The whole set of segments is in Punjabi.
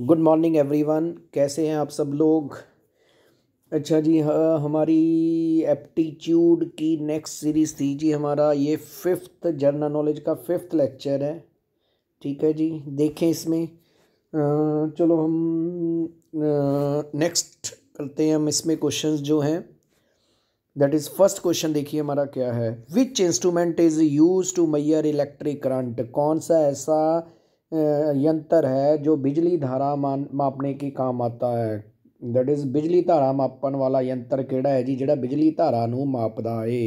गुड मॉर्निंग एवरीवन कैसे हैं आप सब लोग अच्छा जी हाँ हमारी एप्टीट्यूड की नेक्स्ट सीरीज़ थी जी हमारा ये फिफ्थ जनरल नॉलेज का फिफ्थ लेक्चर है ठीक है जी देखें इसमें चलो हम नेक्स्ट करते हैं हम इसमें क्वेश्चंस जो हैं दैट इज़ फर्स्ट क्वेश्चन देखिए हमारा क्या है which instrument is use to measure electric current कौन सा ऐसा ਯੰਤਰ ਹੈ ਜੋ ਬਿਜਲੀ ਧਾਰਾ ਮਾਪਣੇ ਕੀ ਕੰਮ ਆਤਾ ਹੈ ਦੈਟ ਇਜ਼ ਬਿਜਲੀ ਧਾਰਾ ਮਾਪਣ ਵਾਲਾ ਯੰਤਰ ਕਿਹੜਾ ਹੈ ਜੀ ਜਿਹੜਾ ਬਿਜਲੀ ਧਾਰਾ ਨੂੰ ਮਾਪਦਾ ਏ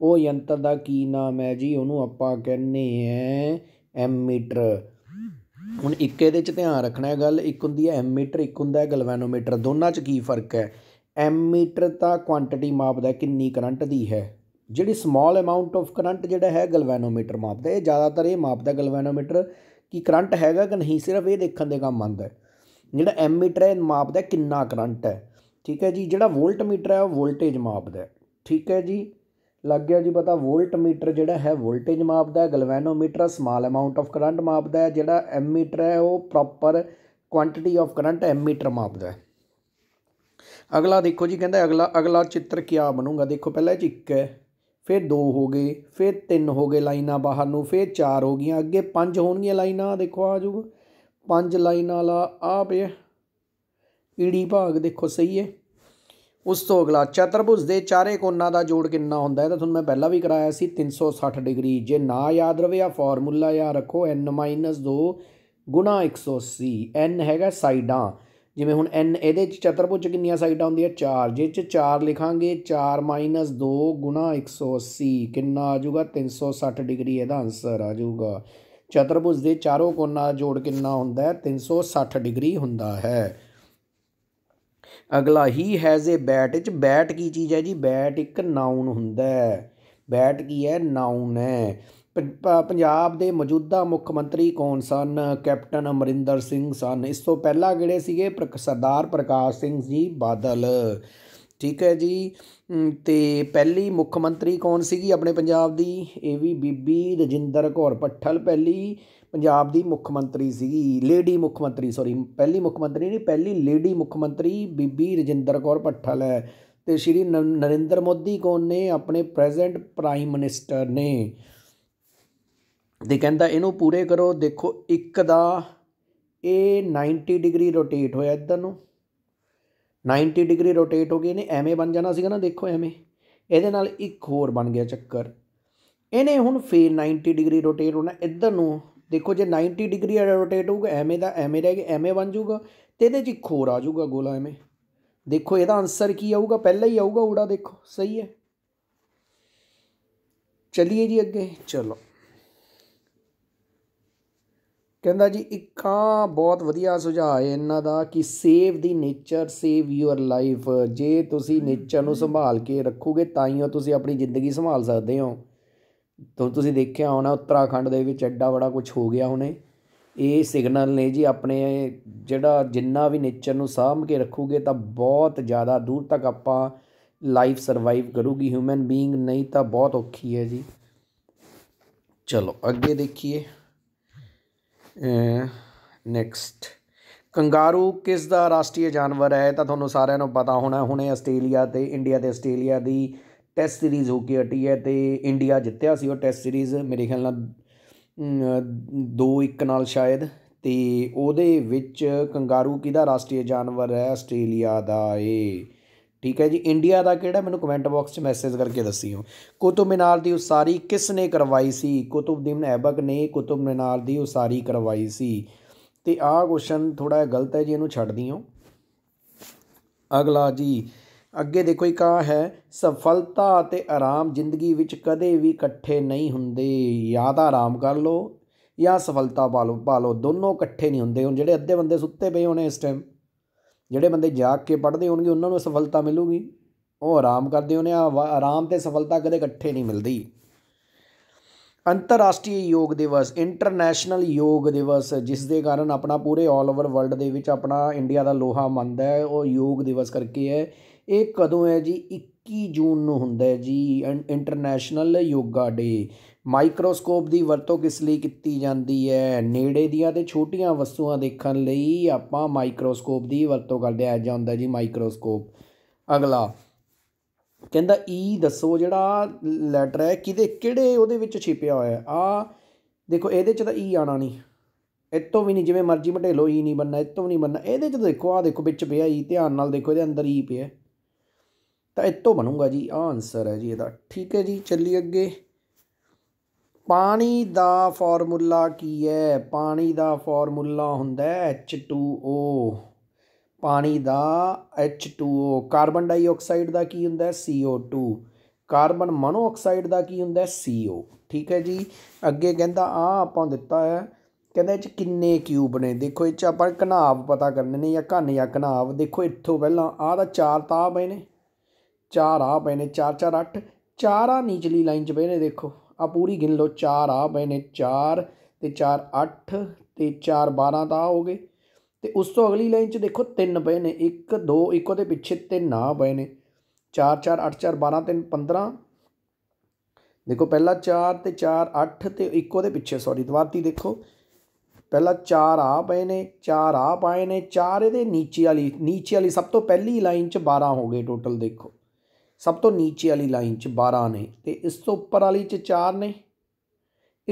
ਉਹ ਯੰਤਰ ਦਾ ਕੀ ਨਾਮ ਹੈ ਜੀ ਉਹਨੂੰ ਆਪਾਂ ਕਹਿੰਦੇ ਐ ਐਮੀਟਰ ਹੁਣ ਇੱਕ ਇਹਦੇ 'ਚ ਧਿਆਨ ਰੱਖਣਾ ਹੈ ਗੱਲ ਇੱਕ ਹੁੰਦੀ ਹੈ ਐਮੀਟਰ ਇੱਕ ਹੁੰਦਾ ਹੈ ਗਲਵੈਨੋਮੀਟਰ ਦੋਨਾਂ 'ਚ ਕੀ ਫਰਕ ਹੈ ਐਮੀਟਰ ਤਾਂ ਕੁਆਂਟੀਟੀ ਮਾਪਦਾ ਕਿੰਨੀ ਕਰੰਟ ਦੀ ਹੈ ਜਿਹੜੀ ਸਮਾਲ ਅਮਾਉਂਟ ਆਫ ਕਰੰਟ ਜਿਹੜਾ ਹੈ ਗਲਵੈਨੋਮੀਟਰ ਮਾਪਦਾ ਇਹ ਜ਼ਿਆਦਾਤਰ ਇਹ ਮਾਪਦਾ ਗਲਵੈਨੋਮੀਟਰ ਕਿ ਕਰੰਟ ਹੈਗਾ ਕਿ ਨਹੀਂ ਸਿਰਫ ਇਹ ਦੇਖਣ ਦੇ ਕੰਮ ਆਉਂਦਾ ਹੈ ਜਿਹੜਾ ਐਮੀਟਰ ਹੈ ਮਾਪਦਾ ਕਿੰਨਾ ਕਰੰਟ ਹੈ ਠੀਕ ਹੈ ਜੀ ਜਿਹੜਾ ਵੋਲਟ ਮੀਟਰ ਹੈ ਉਹ ਵੋਲਟੇਜ ਮਾਪਦਾ ਠੀਕ ਹੈ ਜੀ ਲੱਗ ਗਿਆ ਜੀ ਪਤਾ ਵੋਲਟ ਮੀਟਰ ਜਿਹੜਾ ਹੈ ਵੋਲਟੇਜ ਮਾਪਦਾ ਹੈ galvanometer small amount of current ਮਾਪਦਾ ਹੈ ਜਿਹੜਾ ਐਮੀਟਰ ਹੈ ਉਹ proper quantity of current ammeter ਮਾਪਦਾ ਹੈ ਅਗਲਾ ਦੇਖੋ ਜੀ ਕਹਿੰਦਾ ਅਗਲਾ ਅਗਲਾ ਚਿੱਤਰ ਕੀ ਬਣੂਗਾ ਦੇਖੋ ਪਹਿਲਾਂ ਇਹ 'ਚ ਇੱਕ ਹੈ ਫਿਰ ਦੋ ਹੋ ਗਏ ਫਿਰ ਤਿੰਨ ਹੋ ਗਏ ਲਾਈਨਾਂ ਬਾਹਰ ਨੂੰ ਫਿਰ ਚਾਰ ਹੋ ਗਈਆਂ ਅੱਗੇ ਪੰਜ ਹੋਣਗੀਆਂ ਲਾਈਨਾਂ ਦੇਖੋ ਆ ਜਾਊਗਾ ਪੰਜ ਲਾਈਨਾਂ ਵਾਲਾ ਆ ਪਿਆ ਈੜੀ ਭਾਗ ਦੇਖੋ ਸਹੀ ਹੈ ਉਸ ਤੋਂ ਅਗਲਾ ਚਤਰਭੁਜ ਦੇ ਚਾਰੇ ਕੋਨਾਂ ਦਾ ਜੋੜ ਕਿੰਨਾ ਹੁੰਦਾ ਹੈ ਤਾਂ ਤੁਹਾਨੂੰ ਮੈਂ ਪਹਿਲਾਂ ਵੀ ਕਰਾਇਆ ਸੀ 360 ਡਿਗਰੀ ਜੇ ਨਾ ਯਾਦ ਰਵੇ ਆ ਫਾਰਮੂਲਾ ਯਾ ਰੱਖੋ n 2 180 n ਹੈਗਾ ਸਾਈਡਾਂ ਜਿਵੇਂ ਹੁਣ n ਇਹਦੇ 'ਚ ਚਤਰਭੁਜ ਕਿੰਨੀਆਂ ਸਾਈਡਾਂ ਹੁੰਦੀਆਂ ਚਾਰ ਜੇ 'ਚ ਚਾਰ ਲਿਖਾਂਗੇ 4 2 180 ਕਿੰਨਾ ਆ ਜਾਊਗਾ 360 ਡਿਗਰੀ ਇਹਦਾ ਆਨਸਰ ਆ ਜਾਊਗਾ ਚਤਰਭੁਜ ਦੇ ਚਾਰੋਂ ਕੋਨਾਂ ਦਾ ਜੋੜ ਕਿੰਨਾ ਹੁੰਦਾ ਹੈ 360 ਡਿਗਰੀ ਹੁੰਦਾ ਹੈ ਅਗਲਾ ਹੀ ਹੈਜ਼ ਅ ਬੈਟ ਚ ਬੈਟ ਕੀ ਚੀਜ਼ ਹੈ ਜੀ ਬੈਟ ਇੱਕ ਨਾਉਨ ਹੁੰਦਾ ਹੈ ਬੈਟ ਕੀ ਹੈ ਨਾਉਨ ਹੈ ਪੰਜਾਬ ਦੇ ਮੌਜੂਦਾ ਮੁੱਖ ਮੰਤਰੀ ਕੌਣ ਸਨ ਕੈਪਟਨ ਅਮਰਿੰਦਰ ਸਿੰਘ ਸਨ ਇਸ ਤੋਂ ਪਹਿਲਾਂ ਕਿਹੜੇ ਸੀਗੇ ਸਰਦਾਰ ਪ੍ਰਕਾਸ਼ ਸਿੰਘ ਜੀ ਬਾਦਲ ਠੀਕ ਹੈ ਜੀ ਤੇ ਪਹਿਲੀ ਮੁੱਖ ਮੰਤਰੀ ਕੌਣ ਸੀਗੀ ਆਪਣੇ ਪੰਜਾਬ ਦੀ ਇਹ ਵੀ ਬੀਬੀ ਰਜਿੰਦਰ ਕੌਰ ਪੱਠਲ ਪਹਿਲੀ ਪੰਜਾਬ ਦੀ ਮੁੱਖ ਮੰਤਰੀ ਸੀਗੀ ਲੇਡੀ ਮੁੱਖ ਮੰਤਰੀ ਸੌਰੀ ਪਹਿਲੀ ਮੁੱਖ ਮੰਤਰੀ ਨਹੀਂ ਪਹਿਲੀ ਲੇਡੀ ਮੁੱਖ ਮੰਤਰੀ ਬੀਬੀ ਰਜਿੰਦਰ ਕੌਰ ਪੱਠਲ ਹੈ ਤੇ ਸ਼੍ਰੀ ਨਰਿੰਦਰ ਮੋਦੀ ਕੌਣ ਨੇ ਆਪਣੇ ਪ੍ਰੈਜ਼ੈਂਟ ਪ੍ਰਾਈਮ ਮਿਨਿਸਟਰ ਨੇ ਤੇ ਕਹਿੰਦਾ ਇਹਨੂੰ ਪੂਰੇ ਕਰੋ ਦੇਖੋ ਇੱਕ ਦਾ ਇਹ 90 ਡਿਗਰੀ ਰੋਟੇਟ ਹੋਇਆ ਇਧਰ ਨੂੰ 90 ਡਿਗਰੀ ਰੋਟੇਟ ਹੋ ਗਈ ਇਹਨੇ ਐਵੇਂ ਬਣ ਜਾਣਾ ਸੀਗਾ ਨਾ ਦੇਖੋ ਐਵੇਂ ਇਹਦੇ ਨਾਲ ਇੱਕ ਹੋਰ ਬਣ ਗਿਆ ਚੱਕਰ ਇਹਨੇ ਹੁਣ ਫੇਰ 90 ਡਿਗਰੀ ਰੋਟੇਟ ਹੋਣਾ ਇਧਰ ਨੂੰ ਦੇਖੋ ਜੇ 90 ਡਿਗਰੀ ਰੋਟੇਟ ਹੋਊਗਾ ਐਵੇਂ ਦਾ ਐਵੇਂ ਰਹਿ ਕੇ ਐਵੇਂ ਬਣ ਜਾਊਗਾ ਤੇ ਇਹਦੇ 'ਚ ਇੱਕ ਹੋਰ ਆ ਜਾਊਗਾ ਗੋਲਾ ਐਵੇਂ ਦੇਖੋ ਇਹਦਾ ਆਨਸਰ ਕੀ ਆਊਗਾ ਪਹਿਲਾਂ ਹੀ ਆਊਗਾ ਊੜਾ ਦੇਖੋ ਸਹੀ ਹੈ ਚਲਿਏ ਜੀ ਅੱਗੇ ਚਲੋ ਕਹਿੰਦਾ ਜੀ ਇੱਕ ਆ ਬਹੁਤ ਵਧੀਆ ਸੁਝਾਅ ਹੈ ਇਹਨਾਂ ਦਾ ਕਿ save the nature save your life ਜੇ ਤੁਸੀਂ ਨੇਚਰ ਨੂੰ ਸੰਭਾਲ ਕੇ ਰੱਖੋਗੇ ਤਾਂ ਹੀ ਤੁਸੀਂ ਆਪਣੀ ਜ਼ਿੰਦਗੀ ਸੰਭਾਲ ਸਕਦੇ ਹੋ ਤੋਂ ਤੁਸੀਂ ਦੇਖਿਆ ਹੋਣਾ ਉੱਤਰਾਖੰਡ ਦੇ ਵਿੱਚ ਐਡਾ ਬੜਾ ਕੁਝ ਹੋ ਗਿਆ ਹੁਣੇ ਇਹ ਸਿਗਨਲ ਨੇ ਜੀ ਆਪਣੇ ਜਿਹੜਾ ਜਿੰਨਾ ਵੀ ਨੇਚਰ ਨੂੰ ਸਾਂਭ ਕੇ ਰੱਖੋਗੇ ਤਾਂ ਬਹੁਤ ਜ਼ਿਆਦਾ ਦੂਰ ਤੱਕ ਆਪਾਂ ਲਾਈਫ ਸਰਵਾਈਵ ਕਰੂਗੀ ਹਿਊਮਨ ਬੀਇੰਗ ਨਹੀਂ ਤਾਂ ਬਹੁਤ ਔਖੀ ਹੈ ਜੀ ਚਲੋ ਅੱਗੇ ਦੇਖੀਏ ਨੈਕਸਟ ਕੰਗਾਰੂ ਕਿਸ ਦਾ ਰਾਸ਼ਟਰੀ ਜਾਨਵਰ ਹੈ ਤਾਂ ਤੁਹਾਨੂੰ ਸਾਰਿਆਂ ਨੂੰ ਪਤਾ ਹੋਣਾ ਹੁਣੇ ਆਸਟ੍ਰੇਲੀਆ ਤੇ ਇੰਡੀਆ ਤੇ ਆਸਟ੍ਰੇਲੀਆ ਦੀ ਟੈਸਟ ਸੀਰੀਜ਼ ਹੋ ਕੇ ਹਟੀ ਹੈ ਤੇ ਇੰਡੀਆ ਜਿੱਤਿਆ ਸੀ ਉਹ ਟੈਸਟ ਸੀਰੀਜ਼ ਮੇਰੇ ਖਿਆਲ ਨਾਲ 2-1 ਨਾਲ ਸ਼ਾਇਦ ਤੇ ਉਹਦੇ ਵਿੱਚ ਕੰਗਾਰੂ ਕਿਹਦਾ ਰਾਸ਼ਟਰੀ ਜਾਨਵਰ ਹੈ ਆਸਟ੍ਰੇਲੀਆ ਦਾ ਏ ਠੀਕ ਹੈ ਜੀ ਇੰਡੀਆ ਦਾ ਕਿਹੜਾ ਮੈਨੂੰ ਕਮੈਂਟ ਬਾਕਸ 'ਚ ਮੈਸੇਜ ਕਰਕੇ ਦੱਸਿਓ ਕੁਤਬ ਮਿਨਾਰ ਦੀ ਉਸਾਰੀ ਕਿਸ ਨੇ ਕਰਵਾਈ ਸੀ ਕੁਤਬਦੀਨ ਐਬਕ ਨੇ ਕੁਤਬ ਮਿਨਾਰ ਦੀ ਉਸਾਰੀ ਕਰਵਾਈ ਸੀ ਤੇ ਆਹ ਕੁਐਸਚਨ ਥੋੜਾ ਗਲਤ ਹੈ ਜੀ ਇਹਨੂੰ ਛੱਡ ਦਿਓ ਅਗਲਾ ਜੀ ਅੱਗੇ ਦੇਖੋ ਇੱਕ ਆ ਹੈ ਸਫਲਤਾ ਅਤੇ ਆਰਾਮ ਜ਼ਿੰਦਗੀ ਵਿੱਚ ਕਦੇ ਵੀ ਇਕੱਠੇ ਨਹੀਂ ਹੁੰਦੇ ਜਾਂ ਤਾਂ ਆਰਾਮ ਕਰ ਲਓ ਜਾਂ ਸਫਲਤਾ ਪਾ ਲਓ ਪਾ ਲਓ ਦੋਨੋਂ ਇਕੱਠੇ ਨਹੀਂ ਹੁੰਦੇ ਹੁਣ ਜਿਹੜੇ ਅੱਧੇ ਬੰਦੇ ਸੁੱਤੇ ਪਏ ਹੋਣੇ ਇਸ ਟਾਈਮ ਜਿਹੜੇ ਬੰਦੇ ਜਾਗ ਕੇ ਪੜ੍ਹਦੇ ਹੋਣਗੇ ਉਹਨਾਂ ਨੂੰ ਸਫਲਤਾ ਮਿਲੂਗੀ ਉਹ ਆਰਾਮ ਕਰਦੇ ਹੋਣੇ ਆਰਾਮ ਤੇ ਸਫਲਤਾ ਕਦੇ ਇਕੱਠੇ ਨਹੀਂ ਮਿਲਦੀ ਅੰਤਰਰਾਸ਼ਟਰੀ ਯੋਗ ਦਿਵਸ ਇੰਟਰਨੈਸ਼ਨਲ ਯੋਗ ਦਿਵਸ ਜਿਸ ਦੇ ਕਾਰਨ ਆਪਣਾ ਪੂਰੇ ਆਲ ਓਵਰ ਵਰਲਡ ਦੇ ਵਿੱਚ ਆਪਣਾ ਇੰਡੀਆ ਦਾ ਲੋਹਾ ਮੰਨਦਾ ਹੈ ਉਹ ਯੋਗ ਦਿਵਸ ਕਰਕੇ ਹੈ ਇਹ ਕਦੋਂ ਹੈ ਜੀ 21 ਜੂਨ ਨੂੰ ਹੁੰਦਾ ਹੈ ਜੀ ਇੰਟਰਨੈਸ਼ਨਲ ਯੋਗਾ ਡੇ ਮਾਈਕਰੋਸਕੋਪ ਦੀ ਵਰਤੋਂ ਕਿਸ ਲਈ ਕੀਤੀ ਜਾਂਦੀ ਹੈ ਨੇੜੇ ਦੀਆਂ ਤੇ ਛੋਟੀਆਂ ਵਸਤੂਆਂ ਦੇਖਣ ਲਈ ਆਪਾਂ ਮਾਈਕਰੋਸਕੋਪ ਦੀ ਵਰਤੋਂ ਕਰਦੇ ਆ ਜਾਂ ਹੁੰਦਾ ਜੀ ਮਾਈਕਰੋਸਕੋਪ ਅਗਲਾ ਕਹਿੰਦਾ ਈ ਦੱਸੋ ਜਿਹੜਾ ਲੈਟਰ ਹੈ ਕਿਹਦੇ ਕਿਹੜੇ ਉਹਦੇ ਵਿੱਚ ਛਿਪਿਆ ਹੋਇਆ ਆ ਦੇਖੋ ਇਹਦੇ ਚ ਤਾਂ ਈ ਆਣਾ ਨਹੀਂ ਇਤੋਂ ਵੀ ਨਹੀਂ ਜਿਵੇਂ ਮਰਜ਼ੀ ਮਟੇਲੋ ਈ ਨਹੀਂ ਬੰਨਾ ਇਤੋਂ ਨਹੀਂ ਬੰਨਾ ਇਹਦੇ ਚ ਦੇਖੋ ਆ ਦੇਖੋ ਵਿੱਚ ਪਿਆ ਈ ਧਿਆਨ ਨਾਲ ਦੇਖੋ ਇਹਦੇ ਅੰਦਰ ਈ ਪਿਆ ਤਾਂ ਇਤੋਂ ਬਣੂਗਾ ਜੀ ਆ ਆਨਸਰ ਹੈ ਜੀ ਇਹਦਾ ਠੀਕ ਹੈ ਜੀ ਚੱਲੀ ਅੱਗੇ ਪਾਣੀ ਦਾ ਫਾਰਮੂਲਾ ਕੀ ਹੈ ਪਾਣੀ ਦਾ ਫਾਰਮੂਲਾ ਹੁੰਦਾ ਹੈ H2O ਪਾਣੀ ਦਾ H2O ਕਾਰਬਨ ਡਾਈਆਕਸਾਈਡ ਦਾ ਕੀ ਹੁੰਦਾ ਹੈ CO2 ਕਾਰਬਨ ਮੋਨੋਆਕਸਾਈਡ ਦਾ ਕੀ ਹੁੰਦਾ ਹੈ CO ਠੀਕ ਹੈ ਜੀ ਅੱਗੇ ਕਹਿੰਦਾ ਆ ਆਪਾਂ ਦਿੱਤਾ ਹੈ ਕਹਿੰਦਾ ਇਹ ਚ ਕਿੰਨੇ ਕਿਊਬ ਨੇ ਦੇਖੋ ਇਹ ਚ ਆਪਾਂ ਘਨਾਵ ਪਤਾ ਕਰਨੇ ਨੇ ਜਾਂ ਘਨ ਜਾਂ ਘਨਾਵ ਦੇਖੋ ਇੱਥੋਂ ਪਹਿਲਾਂ ਆ ਦਾ ਚਾਰ ਤਾਂ ਪਏ ਨੇ ਚਾਰ ਆ ਪਏ ਨੇ 4 4 8 ਚਾਰ ਆ ਨੀਚਲੀ ਲਾਈਨ ਚ ਪਏ ਨੇ ਦੇਖੋ ਆ ਪੂਰੀ ਗਿਣ ਲਓ 4 ਆ ਪਏ ਨੇ 4 ਤੇ 4 8 ਤੇ 4 12 ਤਾਂ ਹੋ ਗਏ ਤੇ ਉਸ ਤੋਂ ਅਗਲੀ ਲਾਈਨ 'ਚ ਦੇਖੋ 3 ਪਏ ਨੇ 1 2 ਇੱਕੋ ਉਹਦੇ ਪਿੱਛੇ 3 ਆ ਪਏ ਨੇ 4 4 8 4 12 3 15 ਦੇਖੋ ਪਹਿਲਾ 4 ਤੇ 4 8 ਤੇ ਇੱਕੋ ਉਹਦੇ ਪਿੱਛੇ ਸੌਰੀ ਦਵਾਤੀ ਦੇਖੋ ਪਹਿਲਾ 4 ਆ ਪਏ ਨੇ 4 ਆ ਪਏ ਨੇ 4 ਇਹਦੇ ਨੀਚੇ ਵਾਲੀ ਨੀਚੇ ਵਾਲੀ ਸਭ ਤੋਂ ਪਹਿਲੀ ਲਾਈਨ 'ਚ 12 ਹੋ ਗਏ ਟੋਟਲ ਦੇਖੋ ਸਭ ਤੋਂ ਨੀਚੇ ਵਾਲੀ ਲਾਈਨ 'ਚ 12 ਨੇ ਤੇ ਇਸ ਤੋਂ ਉੱਪਰ ਵਾਲੀ 'ਚ 4 ਨੇ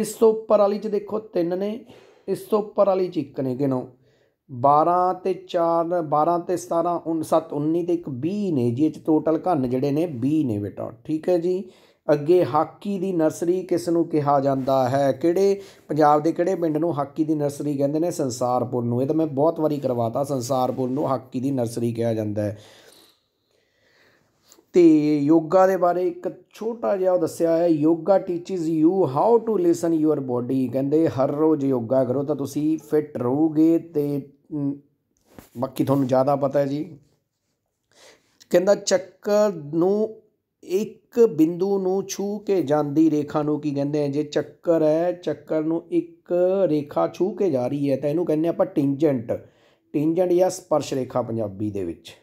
ਇਸ ਤੋਂ ਉੱਪਰ ਵਾਲੀ 'ਚ ਦੇਖੋ 3 ਨੇ ਇਸ ਤੋਂ ਉੱਪਰ ਵਾਲੀ 'ਚ 1 ਨੇ ਗਿਣੋ 12 ਤੇ 4 12 ਤੇ 17 19 ਤੇ 1 20 ਨੇ ਜੀ ਇਹ 'ਚ ਟੋਟਲ ਘਨ ਜਿਹੜੇ ਨੇ 20 ਨੇ ਬੇਟਾ ਠੀਕ ਹੈ ਜੀ ਅੱਗੇ ਹਾਕੀ ਦੀ ਨਰਸਰੀ ਕਿਸ ਨੂੰ ਕਿਹਾ ਜਾਂਦਾ ਹੈ ਕਿਹੜੇ ਪੰਜਾਬ ਦੇ ਕਿਹੜੇ ਪਿੰਡ ਨੂੰ ਹਾਕੀ ਦੀ ਨਰਸਰੀ ਕਹਿੰਦੇ ਨੇ ਸੰਸਾਰਪੁਰ ਨੂੰ ਇਹ ਤਾਂ ਮੈਂ ਬਹੁਤ ਵਾਰੀ ਕਰਵਾਤਾ ਸੰਸਾਰਪੁਰ ਨੂੰ ਹਾਕੀ ਦੀ ਨਰਸਰੀ ਕਿਹਾ ਜਾਂਦਾ ਹੈ ਤੇ ਯੋਗਾ ਦੇ ਬਾਰੇ ਇੱਕ ਛੋਟਾ ਜਿਹਾ ਦੱਸਿਆ ਹੈ yoga teaches you how to listen your body ਕਹਿੰਦੇ ਹਰ ਰੋਜ਼ ਯੋਗਾ ਕਰੋ ਤਾਂ ਤੁਸੀਂ ਫਿਟ ਰਹੋਗੇ ਤੇ ਬਾਕੀ ਤੁਹਾਨੂੰ ਜ਼ਿਆਦਾ ਪਤਾ ਹੈ ਜੀ ਕਹਿੰਦਾ ਚੱਕਰ ਨੂੰ ਇੱਕ ਬਿੰਦੂ ਨੂੰ ਛੂ ਕੇ ਜਾਂਦੀ ਰੇਖਾ ਨੂੰ ਕੀ ਕਹਿੰਦੇ ਆ ਜੇ ਚੱਕਰ ਹੈ ਚੱਕਰ ਨੂੰ ਇੱਕ ਰੇਖਾ ਛੂ ਕੇ ਜਾ ਰਹੀ ਹੈ ਤਾਂ ਇਹਨੂੰ ਕਹਿੰਦੇ ਆਪਾਂ ਟਿੰਜੈਂਟ ਟਿੰਜੈਂਟ ਜਾਂ ਸਪਰਸ਼ ਰੇਖਾ ਪੰਜਾਬੀ ਦੇ ਵਿੱਚ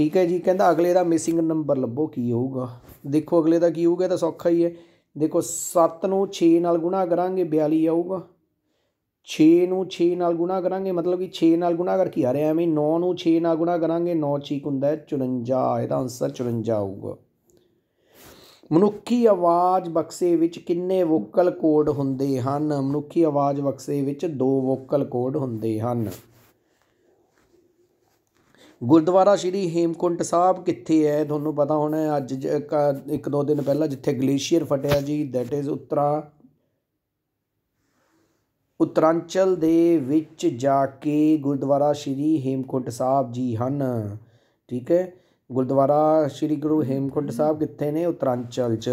ਠੀਕ ਹੈ ਜੀ ਕਹਿੰਦਾ ਅਗਲੇ ਦਾ ਮਿਸਿੰਗ ਨੰਬਰ ਲੱਭੋ ਕੀ ਹੋਊਗਾ ਦੇਖੋ ਅਗਲੇ ਦਾ ਕੀ ਹੋਊਗਾ ਤਾਂ ਸੌਖਾ ਹੀ ਹੈ ਦੇਖੋ 7 ਨੂੰ 6 ਨਾਲ ਗੁਣਾ ਕਰਾਂਗੇ 42 ਆਊਗਾ 6 ਨੂੰ 6 ਨਾਲ ਗੁਣਾ ਕਰਾਂਗੇ ਮਤਲਬ ਕਿ 6 ਨਾਲ ਗੁਣਾ ਕਰ ਕੀ ਆ ਰਿਹਾ ਐਵੇਂ 9 ਨੂੰ 6 ਨਾਲ ਗੁਣਾ ਕਰਾਂਗੇ 9 6 ਹੁੰਦਾ 54 ਇਹਦਾ ਆਨਸਰ 54 ਆਊਗਾ ਮਨੁੱਖੀ ਆਵਾਜ਼ ਬਕਸੇ ਵਿੱਚ ਕਿੰਨੇ ਵੋਕਲ ਕੋਡ ਹੁੰਦੇ ਹਨ ਮਨੁੱਖੀ ਆਵਾਜ਼ ਬਕਸੇ ਵਿੱਚ ਦੋ ਵੋਕਲ ਕੋਡ ਹੁੰਦੇ ਹਨ ਗੁਰਦੁਆਰਾ ਸ਼੍ਰੀ ਹੇਮਕੁੰਟ ਸਾਹਿਬ ਕਿੱਥੇ ਹੈ ਤੁਹਾਨੂੰ ਪਤਾ ਹੋਣਾ ਅੱਜ ਇੱਕ ਦੋ ਦਿਨ ਪਹਿਲਾਂ ਜਿੱਥੇ ਗਲੇਸ਼ੀਅਰ ਫਟਿਆ ਜੀ ਦੈਟ ਇਜ਼ ਉਤਰਾ ਉਤਰਾਂਚਲ ਦੇ ਵਿੱਚ ਜਾ ਕੇ ਗੁਰਦੁਆਰਾ ਸ਼੍ਰੀ ਹੇਮਕੁੰਟ ਸਾਹਿਬ ਜੀ ਹਨ ਠੀਕ ਹੈ ਗੁਰਦੁਆਰਾ ਸ਼੍ਰੀ ਗੁਰੂ ਹੇਮਕੁੰਟ ਸਾਹਿਬ ਕਿੱਥੇ ਨੇ ਉਤਰਾਂਚਲ 'ਚ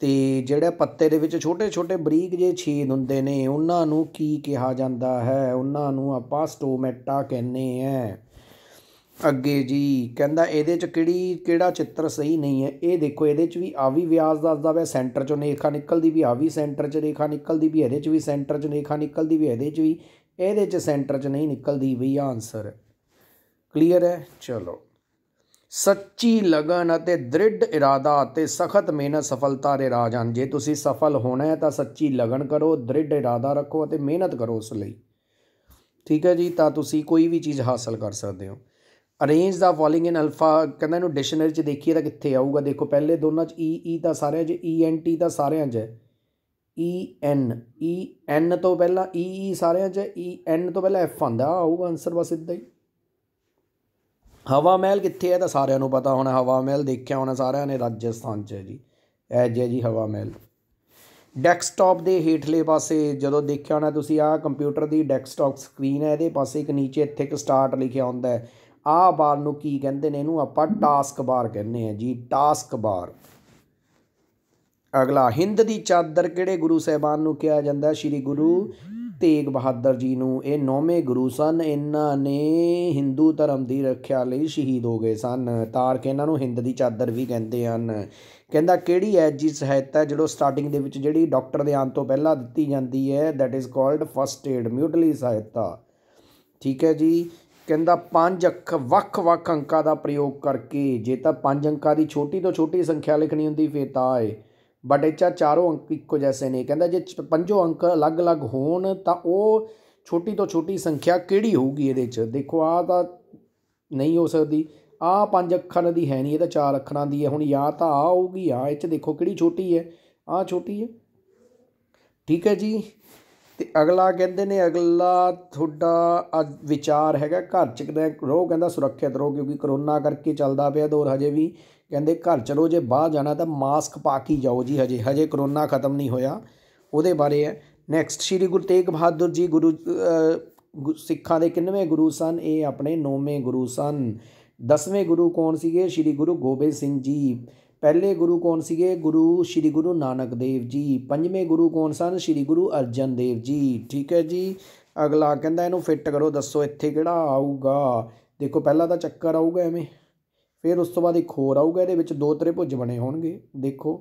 ਤੇ ਜਿਹੜੇ ਪੱਤੇ ਦੇ ਵਿੱਚ ਛੋਟੇ ਛੋਟੇ ਬਰੀਕ ਜੇ ਛੇਦ ਹੁੰਦੇ ਨੇ ਉਹਨਾਂ ਨੂੰ ਕੀ ਕਿਹਾ ਜਾਂਦਾ ਹੈ ਉਹਨਾਂ ਨੂੰ ਆਪਾਂ ਸਟੋਮੈਟਾ ਕਹਿੰਦੇ ਆ ਅੱਗੇ ਜੀ ਕਹਿੰਦਾ ਇਹਦੇ 'ਚ ਕਿਹੜੀ ਕਿਹੜਾ ਚਿੱਤਰ ਸਹੀ ਨਹੀਂ ਹੈ ਇਹ ਦੇਖੋ ਇਹਦੇ 'ਚ ਵੀ ਆ ਵੀ ਵਿਆਸ ਦੱਸਦਾ ਵੈ ਸੈਂਟਰ 'ਚੋਂ ਰੇਖਾ ਨਿਕਲਦੀ ਵੀ ਆ ਵੀ ਸੈਂਟਰ 'ਚ ਰੇਖਾ ਨਿਕਲਦੀ ਵੀ ਇਹਦੇ 'ਚ ਵੀ ਸੈਂਟਰ 'ਚ ਰੇਖਾ ਨਿਕਲਦੀ ਵੀ ਇਹਦੇ 'ਚ ਵੀ ਇਹਦੇ 'ਚ ਸੈਂਟਰ 'ਚ ਨਹੀਂ ਨਿਕਲਦੀ ਵੀ ਆਨਸਰ ਕਲੀਅਰ ਹੈ ਚਲੋ ਸੱਚੀ ਲਗਨ ਅਤੇ ਦ੍ਰਿੜ ਇਰਾਦਾ ਅਤੇ ਸਖਤ ਮਿਹਨਤ ਸਫਲਤਾ ਦੇ ਰਾਜ ਹਨ ਜੇ ਤੁਸੀਂ ਸਫਲ ਹੋਣਾ ਹੈ ਤਾਂ ਸੱਚੀ ਲਗਨ ਕਰੋ ਦ੍ਰਿੜ ਇਰਾਦਾ ਰੱਖੋ ਅਤੇ ਮਿਹਨਤ ਕਰੋ ਉਸ ਲਈ ਠੀਕ ਹੈ ਜੀ ਤਾਂ ਤੁਸੀਂ ਕੋਈ ਵੀ ਚੀਜ਼ ਹਾਸਲ ਕਰ ਸਕਦੇ ਹੋ ਅਰੇਂਜ ਦਾ ਫਾਲਿੰਗ ਇਨ ਅਲਫਾ ਕਹਿੰਦਾ ਇਹਨੂੰ ਡਿਕਸ਼ਨਰੀ ਚ ਦੇਖੀਏ ਤਾਂ ਕਿੱਥੇ ਆਊਗਾ ਦੇਖੋ ਪਹਿਲੇ ਦੋਨਾਂ ਚ ਈ e, ਈ e ਤਾਂ ਸਾਰਿਆਂ ਚ ਈ ਐਨ ਟੀ ਤਾਂ ਸਾਰਿਆਂ ਚ ਹੈ ਈ ਐਨ ਈ ਐਨ ਤੋਂ ਪਹਿਲਾਂ ਈ e, ਈ ਸਾਰਿਆਂ ਚ ਈ ਐਨ ਤੋਂ ਪਹਿਲਾਂ ਐਫ ਆਂਦਾ ਆਊਗਾ ਆਨਸਰ ਬਸ ਇਦਾਂ ਹੀ ਹਵਾ ਮਹਿਲ ਕਿੱਥੇ ਹੈ ਤਾਂ ਸਾਰਿਆਂ ਨੂੰ ਪਤਾ ਹੋਣਾ ਹਵਾ ਮਹਿਲ ਦੇਖਿਆ ਹੋਣਾ ਸਾਰਿਆਂ ਨੇ ਰਾਜਸਥਾਨ ਚ ਹੈ ਜੀ ਐ ਜੇ ਜੀ ਹਵਾ ਮਹਿਲ ਡੈਸਕਟਾਪ ਦੇ ਹੇਠਲੇ ਪਾਸੇ ਜਦੋਂ ਦੇਖਿਆ ਹੋਣਾ ਤੁਸੀਂ ਆ ਕੰਪਿਊਟਰ ਦੀ ਡੈਸਕਟਾਪ ਸਕਰੀਨ ਹੈ ਇਹਦੇ ਪਾਸੇ ਇੱਕ ਨੀਚੇ ਇੱਥੇ ਇੱਕ ਸਟਾਰਟ ਲਿਖਿਆ ਹੁੰਦਾ ਹੈ ਆ ਬਾਰ ਨੂੰ ਕੀ ਕਹਿੰਦੇ ਨੇ ਇਹਨੂੰ ਆਪਾਂ ਟਾਸਕ ਬਾਰ ਕਹਿੰਦੇ ਆ ਜੀ ਟਾਸਕ ਬਾਰ ਅਗਲਾ ਹਿੰਦ ਦੀ ਚਾਦਰ ਕਿਹੜੇ ਗੁਰੂ ਸਹਿਬਾਨ ਨੂੰ ਕਿਹਾ ਜਾਂਦਾ ਸ੍ਰੀ ਗੁਰੂ ਤੇਗ ਬਹਾਦਰ ਜੀ ਨੂੰ ਇਹ ਨੌਵੇਂ ਗੁਰੂ ਸਨ ਇਹਨਾਂ ਨੇ Hindu ਧਰਮ ਦੀ ਰੱਖਿਆ ਲਈ ਸ਼ਹੀਦ ਹੋ ਗਏ ਸਨ ਤਾਰ ਕੇ ਇਹਨਾਂ ਨੂੰ ਹਿੰਦ ਦੀ ਚਾਦਰ ਵੀ ਕਹਿੰਦੇ ਹਨ ਕਹਿੰਦਾ ਕਿਹੜੀ ਹੈ ਜੀ ਸਹਾਇਤਾ ਜਿਹੜੋ ਸਟਾਰਟਿੰਗ ਦੇ ਵਿੱਚ ਜਿਹੜੀ ਡਾਕਟਰ ਦੇ ਆਉਣ ਤੋਂ ਪਹਿਲਾਂ ਦਿੱਤੀ ਜਾਂਦੀ ਹੈ that is called first aid ਮਿਊਟਲੀ ਸਹਾਇਤਾ ਠੀਕ ਹੈ ਜੀ ਕਹਿੰਦਾ ਪੰਜ ਅੱਖ ਵੱਖ-ਵੱਖ ਅੰਕਾਂ ਦਾ ਪ੍ਰਯੋਗ ਕਰਕੇ ਜੇ ਤਾਂ ਪੰਜ ਅੰਕਾਂ ਦੀ ਛੋਟੀ ਤੋਂ ਛੋਟੀ ਸੰਖਿਆ ਲਿਖਣੀ ਹੁੰਦੀ ਫੇ ਤਾਂ ਆਏ ਬਟ ਇਹ ਚਾ ਚਾਰੋਂ ਅੰਕ ਇੱਕੋ ਜੈਸੇ ਨੇ ਕਹਿੰਦਾ ਜੇ ਪੰਜੋ ਅੰਕ ਅਲੱਗ-ਅਲੱਗ ਹੋਣ ਤਾਂ ਉਹ ਛੋਟੀ ਤੋਂ ਛੋਟੀ ਸੰਖਿਆ ਕਿਹੜੀ ਹੋਊਗੀ ਇਹਦੇ 'ਚ ਦੇਖੋ ਆ ਤਾਂ ਨਹੀਂ ਹੋ ਸਕਦੀ ਆ ਪੰਜ ਅੱਖਰਾਂ ਦੀ ਹੈ ਨਹੀਂ ਇਹ ਤਾਂ ਚਾਰ ਅੱਖਰਾਂ ਦੀ ਹੈ ਹੁਣ ਜਾਂ ਤਾਂ ਆ ਹੋਊਗੀ ਆ ਇਹ 'ਚ ਦੇਖੋ ਕਿਹੜੀ ਛੋਟੀ ਹੈ ਆ ਛੋਟੀ ਹੈ ਠੀਕ ਹੈ ਜੀ ਤੇ ਅਗਲਾ ਕਹਿੰਦੇ ਨੇ ਅਗਲਾ ਤੁਹਾਡਾ ਵਿਚਾਰ ਹੈਗਾ ਘਰ ਚ ਰਹੋ ਕਹਿੰਦਾ ਸੁਰੱਖਿਅਤ ਰਹੋ ਕਿਉਂਕਿ ਕਰੋਨਾ ਕਰਕੇ ਚੱਲਦਾ ਪਿਆ ਦੌਰ ਹਜੇ ਵੀ ਕਹਿੰਦੇ ਘਰ ਚਲੋ ਜੇ ਬਾਹਰ ਜਾਣਾ ਤਾਂ ਮਾਸਕ ਪਾ ਕੇ ਜਾਓ ਜੀ ਹਜੇ ਹਜੇ ਕਰੋਨਾ ਖਤਮ ਨਹੀਂ ਹੋਇਆ ਉਹਦੇ ਬਾਰੇ ਹੈ ਨੈਕਸਟ ਸ਼੍ਰੀ ਗੁਰੂ ਤੇਗ ਬਹਾਦਰ ਜੀ ਗੁਰੂ ਸਿੱਖਾਂ ਦੇ ਕਿੰਨਵੇਂ ਗੁਰੂ ਸਨ ਇਹ ਆਪਣੇ ਨੌਵੇਂ ਗੁਰੂ ਸਨ ਦਸਵੇਂ ਗੁਰੂ ਕੌਣ ਸੀਗੇ ਸ਼੍ਰੀ ਗੁਰੂ ਗੋਬਿੰਦ ਸਿੰਘ ਜੀ ਪਹਿਲੇ ਗੁਰੂ ਕੌਣ ਸੀਗੇ ਗੁਰੂ ਸ੍ਰੀ ਗੁਰੂ ਨਾਨਕ ਦੇਵ ਜੀ ਪੰਜਵੇਂ ਗੁਰੂ ਕੌਣ ਸਨ ਸ੍ਰੀ ਗੁਰੂ ਅਰਜਨ ਦੇਵ ਜੀ ਠੀਕ ਹੈ ਜੀ ਅਗਲਾ ਕਹਿੰਦਾ ਇਹਨੂੰ ਫਿੱਟ ਕਰੋ ਦੱਸੋ ਇੱਥੇ ਕਿਹੜਾ ਆਊਗਾ ਦੇਖੋ ਪਹਿਲਾਂ ਤਾਂ ਚੱਕਰ ਆਊਗਾ ਐਵੇਂ ਫਿਰ ਉਸ ਤੋਂ ਬਾਅਦ ਇੱਕ ਹੋਰ ਆਊਗਾ ਇਹਦੇ ਵਿੱਚ ਦੋ ਤ੍ਰਿਭੁਜ ਬਣੇ ਹੋਣਗੇ ਦੇਖੋ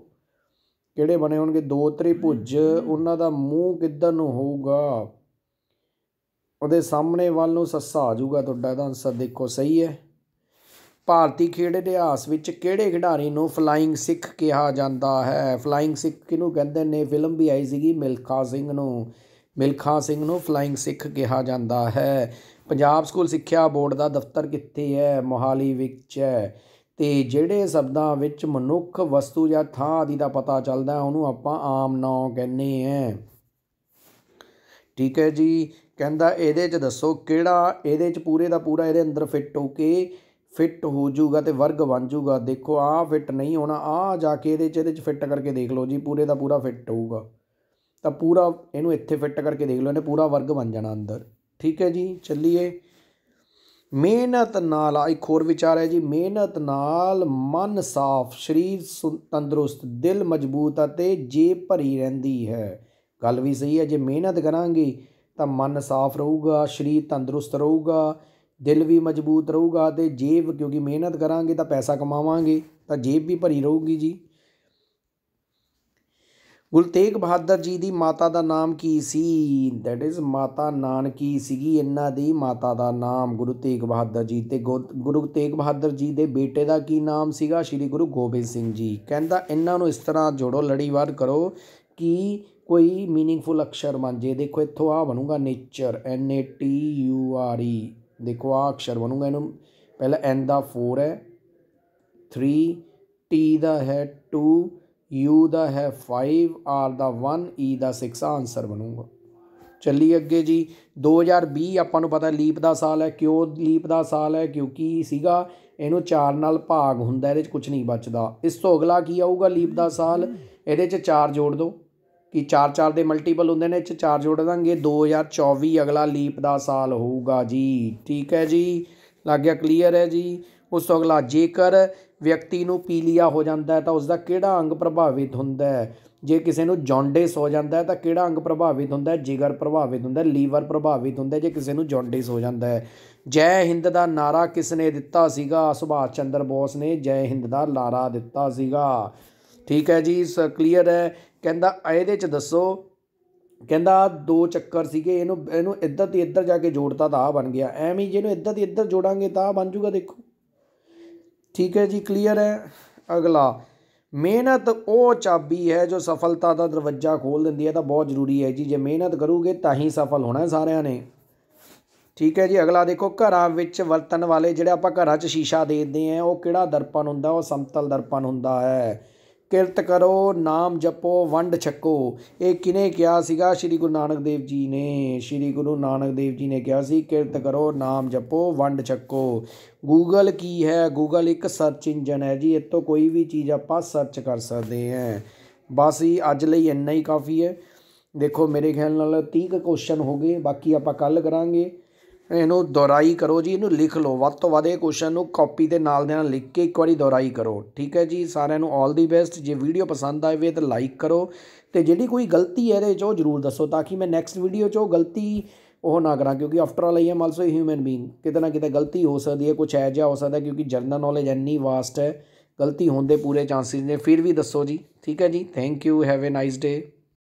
ਕਿਹੜੇ ਬਣੇ ਹੋਣਗੇ ਦੋ ਤ੍ਰਿਭੁਜ ਉਹਨਾਂ ਦਾ ਮੂੰਹ ਕਿੱਧਰ ਨੂੰ ਹੋਊਗਾ ਉਹਦੇ ਸਾਹਮਣੇ ਵੱਲ ਨੂੰ ਸੱਸਾ ਆ ਜਾਊਗਾ ਤੁਹਾਡਾ ਇਹਦਾ ਆਨਸਰ ਦੇਖੋ ਸਹੀ ਹੈ ਭਾਰਤੀ ਖੇਡ ਇਤਿਹਾਸ ਵਿੱਚ ਕਿਹੜੇ ਖਿਡਾਰੀ ਨੂੰ ਫਲਾਇੰਗ ਸਿੱਖ ਕਿਹਾ ਜਾਂਦਾ ਹੈ ਫਲਾਇੰਗ ਸਿੱਖ ਕਿਹਨੂੰ ਕਹਿੰਦੇ ਨੇ ਫਿਲਮ ਵੀ ਆਈ ਸੀਗੀ ਮਿਲਖਾ ਸਿੰਘ ਨੂੰ ਮਿਲਖਾ ਸਿੰਘ ਨੂੰ ਫਲਾਇੰਗ ਸਿੱਖ ਕਿਹਾ ਜਾਂਦਾ ਹੈ ਪੰਜਾਬ ਸਕੂਲ ਸਿੱਖਿਆ ਬੋਰਡ ਦਾ ਦਫ਼ਤਰ ਕਿੱਥੇ ਹੈ ਮੋਹਾਲੀ ਵਿੱਚ ਹੈ ਤੇ ਜਿਹੜੇ ਸ਼ਬਦਾਂ ਵਿੱਚ ਮਨੁੱਖ ਵਸਤੂ ਜਾਂ ਥਾਂ ਆਦਿ ਦਾ ਪਤਾ ਚੱਲਦਾ ਉਹਨੂੰ ਆਪਾਂ ਆਮ ਨਾਂ ਕਹਿੰਦੇ ਆ ਠੀਕ ਹੈ ਜੀ ਕਹਿੰਦਾ ਇਹਦੇ 'ਚ ਦੱਸੋ ਕਿਹੜਾ ਇਹਦੇ 'ਚ ਪੂਰੇ ਦਾ ਪੂਰਾ ਇਹਦੇ ਅੰਦਰ ਫਿੱਟ ਹੋ ਕੇ ਫਿੱਟ ਹੋ ਜਾਊਗਾ ਤੇ ਵਰਗ ਬਣ ਜਾਊਗਾ ਦੇਖੋ ਆ ਫਿੱਟ ਨਹੀਂ ਹੋਣਾ ਆ ਜਾ ਕੇ ਇਹਦੇ ਚ ਇਹਦੇ ਚ ਫਿੱਟ ਕਰਕੇ ਦੇਖ ਲਓ ਜੀ ਪੂਰੇ ਦਾ ਪੂਰਾ ਫਿੱਟ ਹੋਊਗਾ ਤਾਂ ਪੂਰਾ ਇਹਨੂੰ ਇੱਥੇ ਫਿੱਟ ਕਰਕੇ ਦੇਖ ਲਓ ਇਹਨੇ ਪੂਰਾ ਵਰਗ ਬਣ ਜਾਣਾ ਅੰਦਰ ਠੀਕ ਹੈ ਜੀ ਚੱਲੀਏ ਮਿਹਨਤ ਨਾਲ ਆ ਇੱਕ ਹੋਰ ਵਿਚਾਰ ਹੈ ਜੀ ਮਿਹਨਤ ਨਾਲ ਮਨ ਸਾਫ਼ ਸਰੀਰ ਤੰਦਰੁਸਤ ਦਿਲ ਮਜ਼ਬੂਤ ਅਤੇ ਜੇ ਭਰੀ ਰਹਿੰਦੀ ਹੈ ਗੱਲ ਵੀ ਸਹੀ ਹੈ ਜੇ ਮਿਹਨਤ ਕਰਾਂਗੇ ਤਾਂ ਮਨ ਸਾਫ਼ ਰਹੂਗਾ ਸਰੀਰ ਤੰਦਰੁਸਤ ਰਹੂਗਾ ਦਿਲ ਵੀ ਮਜ਼ਬੂਤ ਰਹੂਗਾ ਤੇ ਜੇਬ ਕਿਉਂਕਿ ਮਿਹਨਤ ਕਰਾਂਗੇ ਤਾਂ ਪੈਸਾ ਕਮਾਵਾਂਗੇ ਤਾਂ ਜੇਬ ਵੀ ਭਰੀ ਰਹੂਗੀ ਜੀ ਗੁਲਤੇਗ ਬਹਾਦਰ ਜੀ ਦੀ ਮਾਤਾ ਦਾ ਨਾਮ ਕੀ ਸੀ ਦੈਟ ਇਜ਼ ਮਾਤਾ ਨਾਨਕੀ ਸੀਗੀ ਇਹਨਾਂ ਦੀ ਮਾਤਾ ਦਾ ਨਾਮ ਗੁਰੂ ਤੇਗ ਬਹਾਦਰ ਜੀ ਤੇ ਗੁਰੂ ਤੇਗ ਬਹਾਦਰ ਜੀ ਦੇ ਬੇਟੇ ਦਾ ਕੀ ਨਾਮ ਸੀਗਾ ਸ੍ਰੀ ਗੁਰੂ ਗੋਬਿੰਦ ਸਿੰਘ ਜੀ ਕਹਿੰਦਾ ਇਹਨਾਂ ਨੂੰ ਇਸ ਤਰ੍ਹਾਂ ਜੋੜੋ ਲੜੀਵਾਰ ਕਰੋ ਕਿ ਕੋਈ मीनिंगफुल ਅਕਸ਼ਰ ਬਣ ਜੇ ਦੇਖੋ ਇੱਥੋਂ ਆ ਬਣੂਗਾ nature N A T U R E ਦੇਖੋ ਆ ਅਕਸ਼ਰ ਬਣੂਗਾ ਇਹਨੂੰ ਪਹਿਲਾ ਐਨ ਦਾ 4 ਹੈ 3 ਟੀ ਦਾ ਹੈ 2 ਯੂ ਦਾ ਹੈ 5 ਆਰ ਦਾ 1 ਈ e ਦਾ 6 ਆਨਸਰ ਬਣੂਗਾ ਚੱਲੀ ਅੱਗੇ ਜੀ 2020 ਆਪਾਂ ਨੂੰ ਪਤਾ ਲੀਪ ਦਾ ਸਾਲ ਹੈ ਕਿਉਂ ਲੀਪ ਦਾ ਸਾਲ ਹੈ ਕਿਉਂਕਿ ਸੀਗਾ ਇਹਨੂੰ 4 ਨਾਲ ਭਾਗ ਹੁੰਦਾ ਇਹਦੇ ਵਿੱਚ ਕੁਝ ਨਹੀਂ ਬਚਦਾ ਇਸ ਤੋਂ ਅਗਲਾ ਕੀ ਆਊਗਾ ਲੀਪ ਦਾ ਸਾਲ ਇਹਦੇ 'ਚ 4 ਜੋੜ ਦਿਓ ਕਿ 4-4 ਦੇ ਮਲਟੀਪਲ ਹੁੰਦੇ ਨੇ ਇਹ 'ਚ 4 ਜੋੜ ਦਾਂਗੇ 2024 ਅਗਲਾ ਲੀਪ ਦਾ ਸਾਲ ਹੋਊਗਾ ਜੀ ਠੀਕ ਹੈ ਜੀ ਲੱਗ ਗਿਆ ਕਲੀਅਰ ਹੈ ਜੀ ਉਸ ਤੋਂ ਅਗਲਾ ਜੇਕਰ ਵਿਅਕਤੀ ਨੂੰ ਪੀਲੀਆ ਹੋ ਜਾਂਦਾ ਹੈ ਤਾਂ ਉਸ ਦਾ ਕਿਹੜਾ ਅੰਗ ਪ੍ਰਭਾਵਿਤ ਹੁੰਦਾ ਹੈ ਜੇ ਕਿਸੇ ਨੂੰ ਜੌਂਡਿਸ ਹੋ ਜਾਂਦਾ ਹੈ ਤਾਂ ਕਿਹੜਾ ਅੰਗ ਪ੍ਰਭਾਵਿਤ ਹੁੰਦਾ ਹੈ ਜਿਗਰ ਪ੍ਰਭਾਵਿਤ ਹੁੰਦਾ ਹੈ ਲੀਵਰ ਪ੍ਰਭਾਵਿਤ ਹੁੰਦਾ ਹੈ ਜੇ ਕਿਸੇ ਨੂੰ ਜੌਂਡਿਸ ਹੋ ਜਾਂਦਾ ਹੈ ਜੈ ਹਿੰਦ ਦਾ ਨਾਰਾ ਕਿਸ ਨੇ ਦਿੱਤਾ ਸੀਗਾ ਸੁਭਾਸ਼ ਚੰਦਰ ਬੋਸ ਨੇ ਜੈ ਹਿੰਦ ਦਾ ਲਾਰਾ ਦਿੱਤਾ ਸੀਗਾ ਠੀਕ ਹੈ ਜੀ ਕਲੀਅਰ ਹੈ ਕਹਿੰਦਾ ਇਹਦੇ 'ਚ ਦੱਸੋ ਕਹਿੰਦਾ ਦੋ ਚੱਕਰ ਸੀਗੇ ਇਹਨੂੰ ਇਹਨੂੰ ਇੱਧਰ ਤੇ ਇੱਧਰ ਜਾ ਕੇ ਜੋੜਤਾ ਤਾਂ ਆ ਬਣ ਗਿਆ ਐਵੇਂ ਜਿਹਨੂੰ ਇੱਧਰ ਤੇ ਇੱਧਰ ਜੋੜਾਂਗੇ ਤਾਂ ਬਣ ਜੂਗਾ ਦੇਖੋ ਠੀਕ ਹੈ ਜੀ ਕਲੀਅਰ ਹੈ ਅਗਲਾ ਮਿਹਨਤ ਉਹ ਚਾਬੀ ਹੈ ਜੋ ਸਫਲਤਾ ਦਾ ਦਰਵਾਜ਼ਾ ਖੋਲ ਦਿੰਦੀ ਹੈ ਤਾਂ ਬਹੁਤ ਜ਼ਰੂਰੀ ਹੈ ਜੀ ਜੇ ਮਿਹਨਤ ਕਰੋਗੇ ਤਾਂ ਹੀ ਸਫਲ ਹੋਣਾ ਸਾਰਿਆਂ ਨੇ ਠੀਕ ਹੈ ਜੀ ਅਗਲਾ ਦੇਖੋ ਘਰਾਂ ਵਿੱਚ ਵਰਤਣ ਵਾਲੇ ਜਿਹੜੇ ਆਪਾਂ ਘਰਾਂ 'ਚ ਸ਼ੀਸ਼ਾ ਦਿੰਦੇ ਆ ਉਹ ਕਿਹੜਾ ਦਰਪਣ ਹੁੰਦਾ ਉਹ ਸਮਤਲ ਦਰਪਣ ਹੁੰਦਾ ਹੈ ਕਿਰਤ ਕਰੋ ਨਾਮ ਜਪੋ ਵੰਡ ਛਕੋ ਇਹ ਕਿਨੇ ਕਿਹਾ ਸੀਗਾ ਸ੍ਰੀ ਗੁਰੂ ਨਾਨਕ ਦੇਵ ਜੀ ਨੇ ਸ੍ਰੀ ਗੁਰੂ ਨਾਨਕ ਦੇਵ ਜੀ ਨੇ ਕਿਹਾ ਸੀ ਕਿਰਤ ਕਰੋ ਨਾਮ ਜਪੋ ਵੰਡ ਛਕੋ ਗੂਗਲ ਕੀ ਹੈ ਗੂਗਲ ਇੱਕ ਸਰਚ ਇੰਜਨ ਹੈ ਜੀ ਇਤੋਂ ਕੋਈ ਵੀ ਚੀਜ਼ ਆਪਾਂ ਸਰਚ ਕਰ ਸਕਦੇ ਹਾਂ ਬਸ ਹੀ ਅੱਜ ਲਈ ਇੰਨਾ ਹੀ ਕਾਫੀ ਹੈ ਦੇਖੋ ਮੇਰੇ ਖਿਆਲ ਨਾਲ 30 ਕੁ ਕੁਐਸਚਨ ਹੋ ਗਏ ਬਾਕੀ ਆਪਾਂ ਕੱਲ ਕਰਾਂਗੇ ਇਹਨੂੰ ਦੁਹਰਾਈ ਕਰੋ ਜੀ ਇਹਨੂੰ ਲਿਖ ਲਓ ਵੱਧ ਤੋਂ ਵੱਧ ਇਹ ਕੁਐਸਚਨ ਨੂੰ ਕਾਪੀ ਦੇ ਨਾਲ ਦੇ ਨਾਲ ਲਿਖ ਕੇ ਇੱਕ ਵਾਰੀ ਦੁਹਰਾਈ ਕਰੋ ਠੀਕ ਹੈ ਜੀ ਸਾਰਿਆਂ ਨੂੰ ਆਲ ਦੀ ਬੈਸਟ ਜੇ ਵੀਡੀਓ ਪਸੰਦ ਆਵੇ ਤਾਂ ਲਾਈਕ ਕਰੋ ਤੇ ਜਿਹੜੀ ਕੋਈ ਗਲਤੀ ਹੈ ਇਹਦੇ 'ਚ ਉਹ ਜ਼ਰੂਰ ਦੱਸੋ ਤਾਂ ਕਿ ਮੈਂ ਨੈਕਸਟ ਵੀਡੀਓ 'ਚ ਉਹ ਗਲਤੀ ਉਹ ਨਾ ਕਰਾਂ ਕਿਉਂਕਿ after all I am also human being ਕਿਤੇ ਨਾ ਕਿਤੇ ਗਲਤੀ ਹੋ ਸਕਦੀ ਹੈ ਕੁਝ ਐ ਜਿਹਾ ਹੋ ਸਕਦਾ ਕਿਉਂਕਿ ਜਨਰਲ ਨੌਲੇਜ ਇੰਨੀ ਵਾਸਟ ਹੈ ਗਲਤੀ ਹੋਣ ਦੇ ਪੂਰੇ ਚਾਂਸਸ ਨੇ ਫਿਰ ਵੀ ਦੱਸੋ ਜੀ ਠੀਕ ਹੈ ਜੀ thank you have a nice day